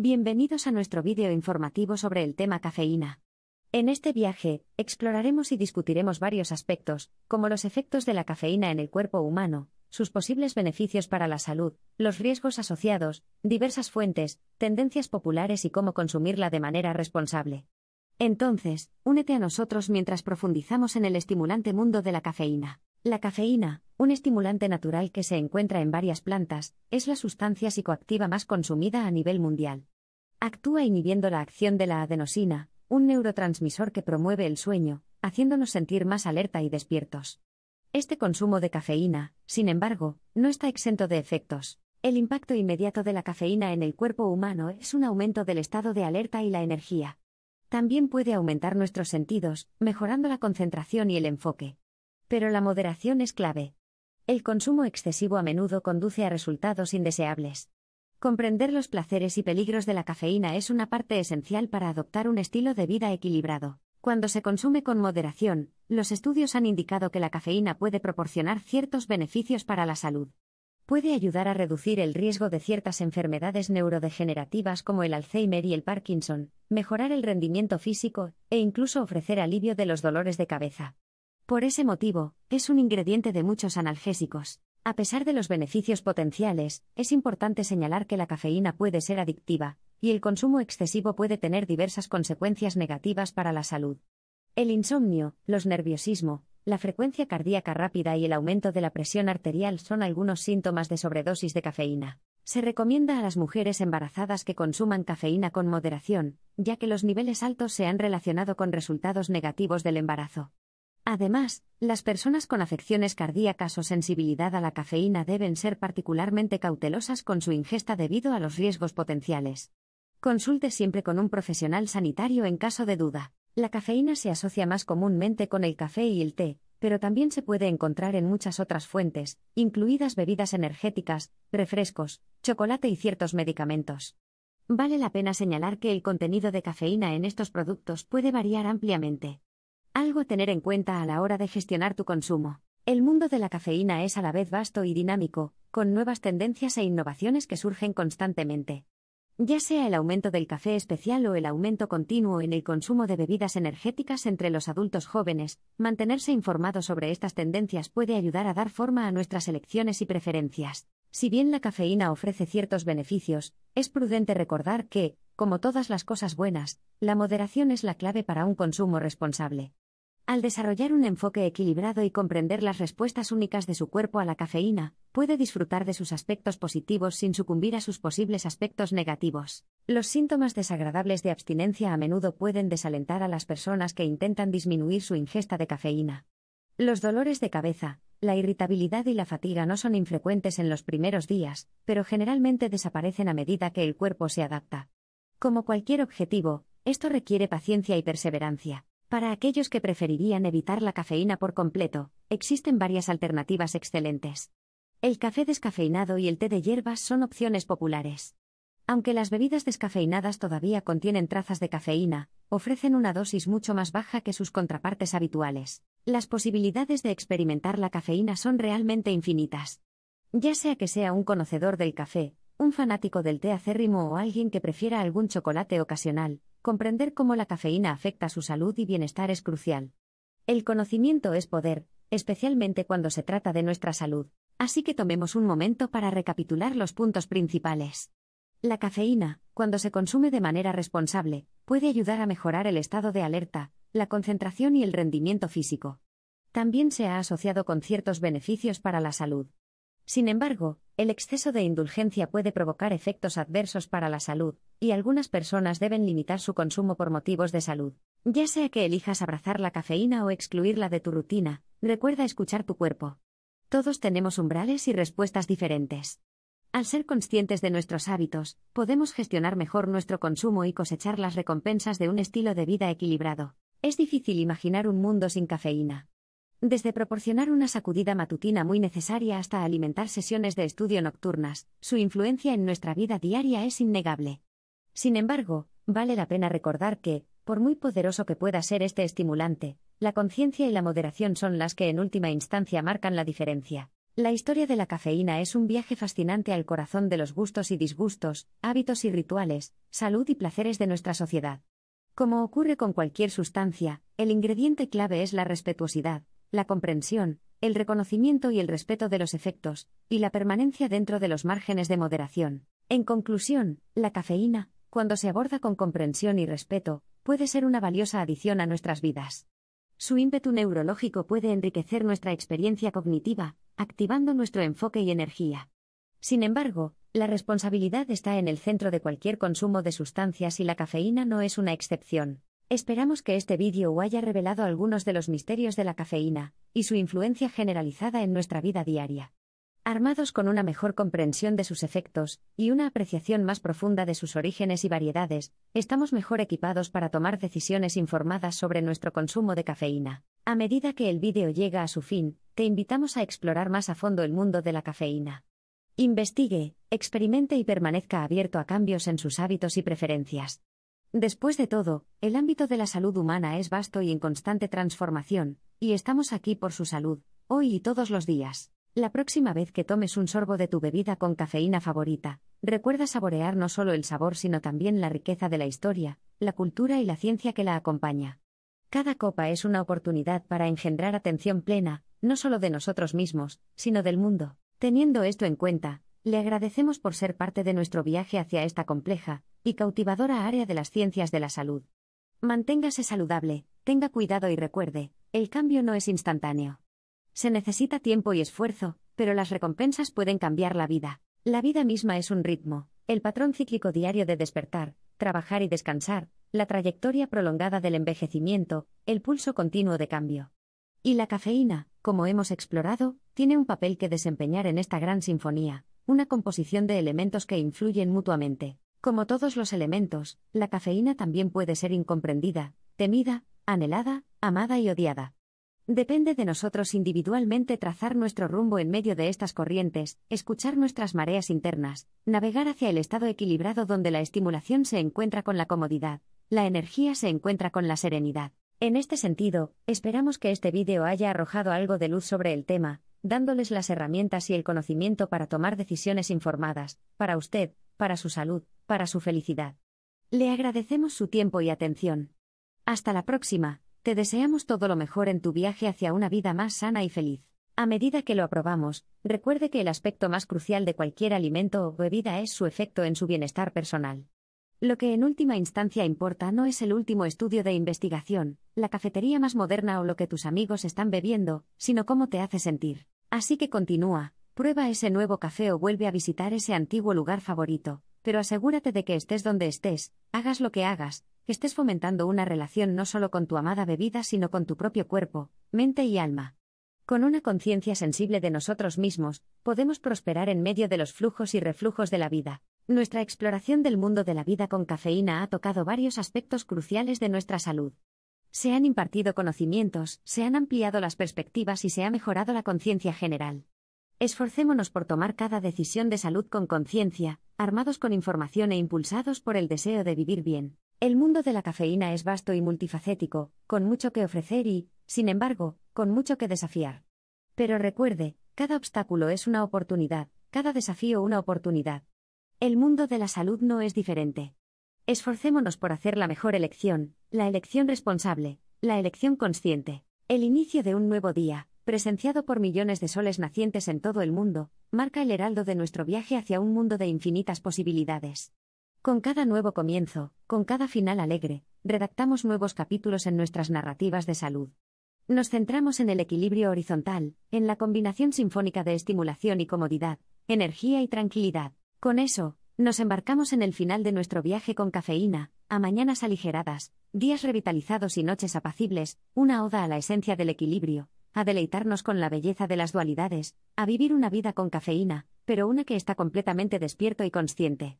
Bienvenidos a nuestro vídeo informativo sobre el tema cafeína. En este viaje, exploraremos y discutiremos varios aspectos, como los efectos de la cafeína en el cuerpo humano, sus posibles beneficios para la salud, los riesgos asociados, diversas fuentes, tendencias populares y cómo consumirla de manera responsable. Entonces, únete a nosotros mientras profundizamos en el estimulante mundo de la cafeína. La cafeína, un estimulante natural que se encuentra en varias plantas, es la sustancia psicoactiva más consumida a nivel mundial. Actúa inhibiendo la acción de la adenosina, un neurotransmisor que promueve el sueño, haciéndonos sentir más alerta y despiertos. Este consumo de cafeína, sin embargo, no está exento de efectos. El impacto inmediato de la cafeína en el cuerpo humano es un aumento del estado de alerta y la energía. También puede aumentar nuestros sentidos, mejorando la concentración y el enfoque. Pero la moderación es clave. El consumo excesivo a menudo conduce a resultados indeseables. Comprender los placeres y peligros de la cafeína es una parte esencial para adoptar un estilo de vida equilibrado. Cuando se consume con moderación, los estudios han indicado que la cafeína puede proporcionar ciertos beneficios para la salud. Puede ayudar a reducir el riesgo de ciertas enfermedades neurodegenerativas como el Alzheimer y el Parkinson, mejorar el rendimiento físico e incluso ofrecer alivio de los dolores de cabeza. Por ese motivo, es un ingrediente de muchos analgésicos. A pesar de los beneficios potenciales, es importante señalar que la cafeína puede ser adictiva, y el consumo excesivo puede tener diversas consecuencias negativas para la salud. El insomnio, los nerviosismo, la frecuencia cardíaca rápida y el aumento de la presión arterial son algunos síntomas de sobredosis de cafeína. Se recomienda a las mujeres embarazadas que consuman cafeína con moderación, ya que los niveles altos se han relacionado con resultados negativos del embarazo. Además, las personas con afecciones cardíacas o sensibilidad a la cafeína deben ser particularmente cautelosas con su ingesta debido a los riesgos potenciales. Consulte siempre con un profesional sanitario en caso de duda. La cafeína se asocia más comúnmente con el café y el té, pero también se puede encontrar en muchas otras fuentes, incluidas bebidas energéticas, refrescos, chocolate y ciertos medicamentos. Vale la pena señalar que el contenido de cafeína en estos productos puede variar ampliamente. Algo a tener en cuenta a la hora de gestionar tu consumo. El mundo de la cafeína es a la vez vasto y dinámico, con nuevas tendencias e innovaciones que surgen constantemente. Ya sea el aumento del café especial o el aumento continuo en el consumo de bebidas energéticas entre los adultos jóvenes, mantenerse informado sobre estas tendencias puede ayudar a dar forma a nuestras elecciones y preferencias. Si bien la cafeína ofrece ciertos beneficios, es prudente recordar que, como todas las cosas buenas, la moderación es la clave para un consumo responsable. Al desarrollar un enfoque equilibrado y comprender las respuestas únicas de su cuerpo a la cafeína, puede disfrutar de sus aspectos positivos sin sucumbir a sus posibles aspectos negativos. Los síntomas desagradables de abstinencia a menudo pueden desalentar a las personas que intentan disminuir su ingesta de cafeína. Los dolores de cabeza, la irritabilidad y la fatiga no son infrecuentes en los primeros días, pero generalmente desaparecen a medida que el cuerpo se adapta. Como cualquier objetivo, esto requiere paciencia y perseverancia. Para aquellos que preferirían evitar la cafeína por completo, existen varias alternativas excelentes. El café descafeinado y el té de hierbas son opciones populares. Aunque las bebidas descafeinadas todavía contienen trazas de cafeína, ofrecen una dosis mucho más baja que sus contrapartes habituales. Las posibilidades de experimentar la cafeína son realmente infinitas. Ya sea que sea un conocedor del café, un fanático del té acérrimo o alguien que prefiera algún chocolate ocasional, comprender cómo la cafeína afecta su salud y bienestar es crucial. El conocimiento es poder, especialmente cuando se trata de nuestra salud, así que tomemos un momento para recapitular los puntos principales. La cafeína, cuando se consume de manera responsable, puede ayudar a mejorar el estado de alerta, la concentración y el rendimiento físico. También se ha asociado con ciertos beneficios para la salud, sin embargo, el exceso de indulgencia puede provocar efectos adversos para la salud, y algunas personas deben limitar su consumo por motivos de salud. Ya sea que elijas abrazar la cafeína o excluirla de tu rutina, recuerda escuchar tu cuerpo. Todos tenemos umbrales y respuestas diferentes. Al ser conscientes de nuestros hábitos, podemos gestionar mejor nuestro consumo y cosechar las recompensas de un estilo de vida equilibrado. Es difícil imaginar un mundo sin cafeína. Desde proporcionar una sacudida matutina muy necesaria hasta alimentar sesiones de estudio nocturnas, su influencia en nuestra vida diaria es innegable. Sin embargo, vale la pena recordar que, por muy poderoso que pueda ser este estimulante, la conciencia y la moderación son las que en última instancia marcan la diferencia. La historia de la cafeína es un viaje fascinante al corazón de los gustos y disgustos, hábitos y rituales, salud y placeres de nuestra sociedad. Como ocurre con cualquier sustancia, el ingrediente clave es la respetuosidad, la comprensión, el reconocimiento y el respeto de los efectos, y la permanencia dentro de los márgenes de moderación. En conclusión, la cafeína, cuando se aborda con comprensión y respeto, puede ser una valiosa adición a nuestras vidas. Su ímpetu neurológico puede enriquecer nuestra experiencia cognitiva, activando nuestro enfoque y energía. Sin embargo, la responsabilidad está en el centro de cualquier consumo de sustancias y la cafeína no es una excepción. Esperamos que este vídeo haya revelado algunos de los misterios de la cafeína y su influencia generalizada en nuestra vida diaria. Armados con una mejor comprensión de sus efectos y una apreciación más profunda de sus orígenes y variedades, estamos mejor equipados para tomar decisiones informadas sobre nuestro consumo de cafeína. A medida que el vídeo llega a su fin, te invitamos a explorar más a fondo el mundo de la cafeína. Investigue, experimente y permanezca abierto a cambios en sus hábitos y preferencias. Después de todo, el ámbito de la salud humana es vasto y en constante transformación, y estamos aquí por su salud, hoy y todos los días. La próxima vez que tomes un sorbo de tu bebida con cafeína favorita, recuerda saborear no solo el sabor sino también la riqueza de la historia, la cultura y la ciencia que la acompaña. Cada copa es una oportunidad para engendrar atención plena, no solo de nosotros mismos, sino del mundo. Teniendo esto en cuenta, le agradecemos por ser parte de nuestro viaje hacia esta compleja, y cautivadora área de las ciencias de la salud. Manténgase saludable, tenga cuidado y recuerde, el cambio no es instantáneo. Se necesita tiempo y esfuerzo, pero las recompensas pueden cambiar la vida. La vida misma es un ritmo, el patrón cíclico diario de despertar, trabajar y descansar, la trayectoria prolongada del envejecimiento, el pulso continuo de cambio. Y la cafeína, como hemos explorado, tiene un papel que desempeñar en esta gran sinfonía, una composición de elementos que influyen mutuamente. Como todos los elementos, la cafeína también puede ser incomprendida, temida, anhelada, amada y odiada. Depende de nosotros individualmente trazar nuestro rumbo en medio de estas corrientes, escuchar nuestras mareas internas, navegar hacia el estado equilibrado donde la estimulación se encuentra con la comodidad, la energía se encuentra con la serenidad. En este sentido, esperamos que este vídeo haya arrojado algo de luz sobre el tema, dándoles las herramientas y el conocimiento para tomar decisiones informadas, para usted, para su salud, para su felicidad. Le agradecemos su tiempo y atención. Hasta la próxima, te deseamos todo lo mejor en tu viaje hacia una vida más sana y feliz. A medida que lo aprobamos, recuerde que el aspecto más crucial de cualquier alimento o bebida es su efecto en su bienestar personal. Lo que en última instancia importa no es el último estudio de investigación, la cafetería más moderna o lo que tus amigos están bebiendo, sino cómo te hace sentir. Así que continúa, Prueba ese nuevo café o vuelve a visitar ese antiguo lugar favorito, pero asegúrate de que estés donde estés, hagas lo que hagas, que estés fomentando una relación no solo con tu amada bebida, sino con tu propio cuerpo, mente y alma. Con una conciencia sensible de nosotros mismos, podemos prosperar en medio de los flujos y reflujos de la vida. Nuestra exploración del mundo de la vida con cafeína ha tocado varios aspectos cruciales de nuestra salud. Se han impartido conocimientos, se han ampliado las perspectivas y se ha mejorado la conciencia general. Esforcémonos por tomar cada decisión de salud con conciencia, armados con información e impulsados por el deseo de vivir bien. El mundo de la cafeína es vasto y multifacético, con mucho que ofrecer y, sin embargo, con mucho que desafiar. Pero recuerde, cada obstáculo es una oportunidad, cada desafío una oportunidad. El mundo de la salud no es diferente. Esforcémonos por hacer la mejor elección, la elección responsable, la elección consciente, el inicio de un nuevo día, presenciado por millones de soles nacientes en todo el mundo, marca el heraldo de nuestro viaje hacia un mundo de infinitas posibilidades. Con cada nuevo comienzo, con cada final alegre, redactamos nuevos capítulos en nuestras narrativas de salud. Nos centramos en el equilibrio horizontal, en la combinación sinfónica de estimulación y comodidad, energía y tranquilidad. Con eso, nos embarcamos en el final de nuestro viaje con cafeína, a mañanas aligeradas, días revitalizados y noches apacibles, una oda a la esencia del equilibrio, a deleitarnos con la belleza de las dualidades, a vivir una vida con cafeína, pero una que está completamente despierto y consciente.